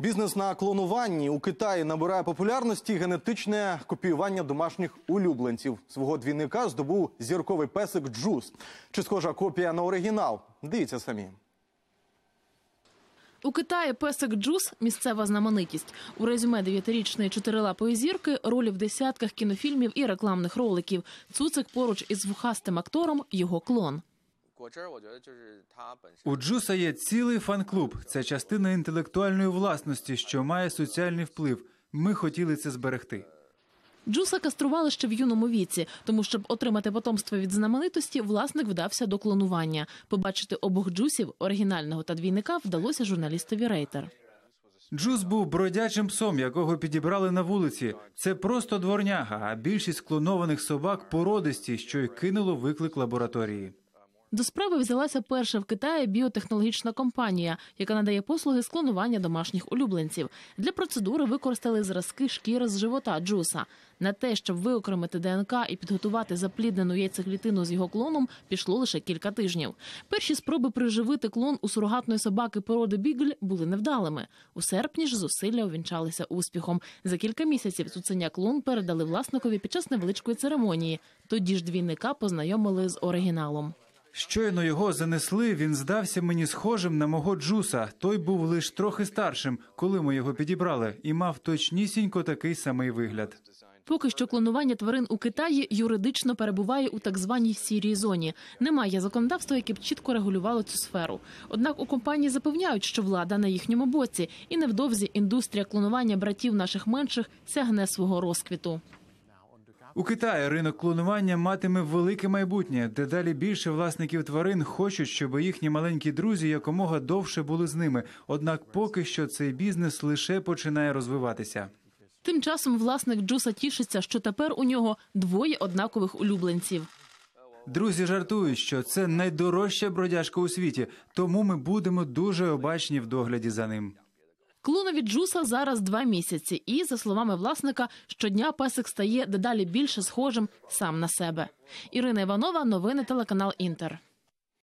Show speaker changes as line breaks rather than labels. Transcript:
Бізнес на клонуванні у Китаї набирає популярності генетичне копіювання домашніх улюбленців. Свого двійника здобув зірковий песик Джус. Чи схожа копія на оригінал? Дивіться самі.
У Китаї песик джуз місцева знаменитість. У резюме дев'ятирічної чотирилапої зірки ролі в десятках кінофільмів і рекламних роликів. Цуцик поруч із вухастим актором його клон.
У Джуса є цілий фан-клуб. Це частина інтелектуальної власності, що має соціальний вплив. Ми хотіли це зберегти. Джуса
кастрували ще в юному віці, тому щоб отримати потомство від знаменитості, власник вдався до клонування. Побачити обох джусів оригінального та двійника вдалося журналістові рейтер.
Джус був бродячим псом, якого підібрали на вулиці. Це просто дворняга. А більшість клонованих собак породисті, що й кинуло виклик лабораторії.
До справи взялася перша в Китаї біотехнологічна компанія, яка надає послуги склонування домашніх улюбленців. Для процедури використали зразки шкіри з живота джуса. На те, щоб виокремити ДНК і підготувати запліднену яйцеклітину з його клоном, пішло лише кілька тижнів. Перші спроби приживити клон у сурогатної собаки породи Бігль були невдалими. У серпні ж зусилля увінчалися успіхом. За кілька місяців цуценя клон передали власникові під час невеличкої церемонії. Тоді ж двійника познайомили з оригіналом.
Щойно його занесли, він здався мені схожим на мого джуса. Той був лише трохи старшим, коли ми його підібрали, і мав точнісінько такий самий вигляд.
Поки що клонування тварин у Китаї юридично перебуває у так званій сірій зоні. Немає законодавства, яке б чітко регулювало цю сферу. Однак у компанії запевняють, що влада на їхньому боці, і невдовзі індустрія клонування братів наших менших сягне свого розквіту.
У Китаї ринок клонування матиме велике майбутнє. Дедалі більше власників тварин хочуть, щоб їхні маленькі друзі якомога довше були з ними. Однак, поки що цей бізнес лише починає розвиватися.
Тим часом власник Джуса тішиться, що тепер у нього двоє однакових улюбленців.
Друзі жартують, що це найдорожча бродяжка у світі, тому ми будемо дуже обачні в догляді за ним.
Клонові джуса зараз два місяці, і за словами власника, щодня песик стає дедалі більше схожим сам на себе. Ірина Іванова, новини телеканал Інтер.